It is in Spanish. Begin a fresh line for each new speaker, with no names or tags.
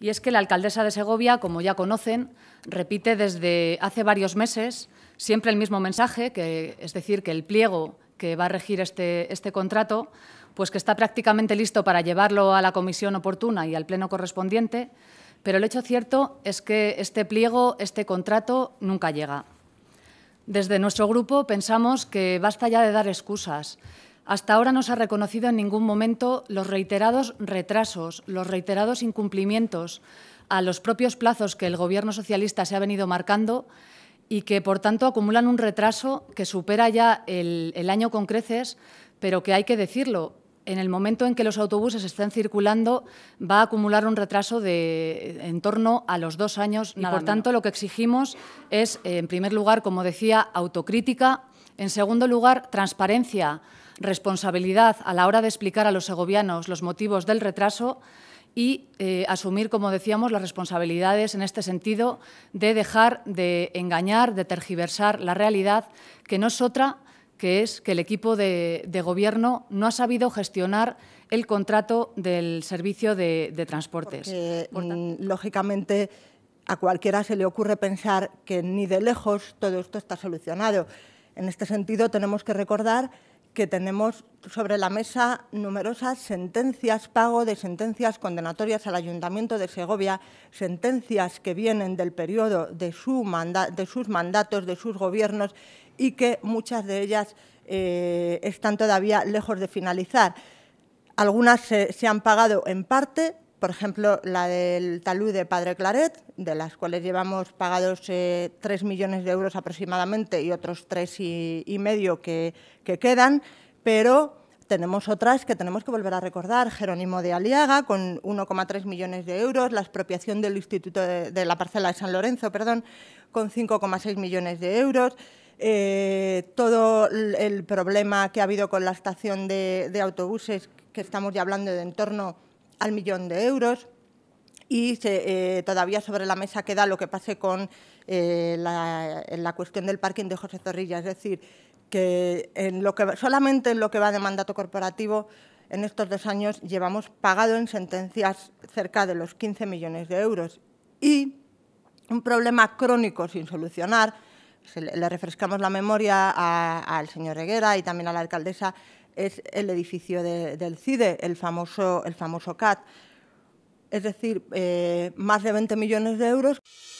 Y es que la alcaldesa de Segovia, como ya conocen, repite desde hace varios meses siempre el mismo mensaje, que, es decir, que el pliego que va a regir este, este contrato, pues que está prácticamente listo para llevarlo a la comisión oportuna y al pleno correspondiente, pero el hecho cierto es que este pliego, este contrato, nunca llega. Desde nuestro grupo pensamos que basta ya de dar excusas, hasta ahora no se ha reconocido en ningún momento los reiterados retrasos, los reiterados incumplimientos a los propios plazos que el Gobierno socialista se ha venido marcando y que, por tanto, acumulan un retraso que supera ya el, año con creces, pero que hay que decirlo, en el momento en que los autobuses estén circulando va a acumular un retraso de en torno a los dos años y, por tanto, lo que exigimos es, en primer lugar, como decía, autocrítica, en segundo lugar, transparencia responsabilidad a la hora de explicar a los segovianos los motivos del retraso y eh, asumir, como decíamos, las responsabilidades en este sentido de dejar de engañar, de tergiversar la realidad, que no es otra que es que el equipo de, gobierno
no ha sabido gestionar el contrato del servicio de, transportes. Mm, lógicamente, a cualquiera se le ocurre pensar que ni de lejos todo esto está solucionado. En este sentido, tenemos que recordar que tenemos sobre la mesa numerosas sentencias pago de sentencias condenatorias al Ayuntamiento de Segovia, sentencias que vienen del periodo de, su de sus mandatos, de sus gobiernos y que muchas de ellas eh, están todavía lejos de finalizar. Algunas se han pagado en parte, por ejemplo, la del talud de Padre Claret, de las cuales llevamos pagados 3 eh, millones de euros aproximadamente y otros 3,5 y, medio que, quedan, pero tenemos otras que tenemos que volver a recordar, Jerónimo de Aliaga con 1,3 millones de euros, la expropiación del Instituto de, la Parcela de San Lorenzo, perdón, con 5,6 millones de euros, eh, todo el problema que ha habido con la estación de, autobuses, que estamos ya hablando de entorno al millón de euros y eh, todavía sobre la mesa queda lo que pase con eh, la, cuestión del parking de José Zorrilla, es decir, que, en lo que solamente en lo que va de mandato corporativo en estos dos años llevamos pagado en sentencias cerca de los 15 millones de euros y un problema crónico sin solucionar, le, refrescamos la memoria al señor Reguera y también a la alcaldesa, es el edificio del CIDE, el famoso, el famoso CAT. Es decir, eh, más de 20 millones de euros.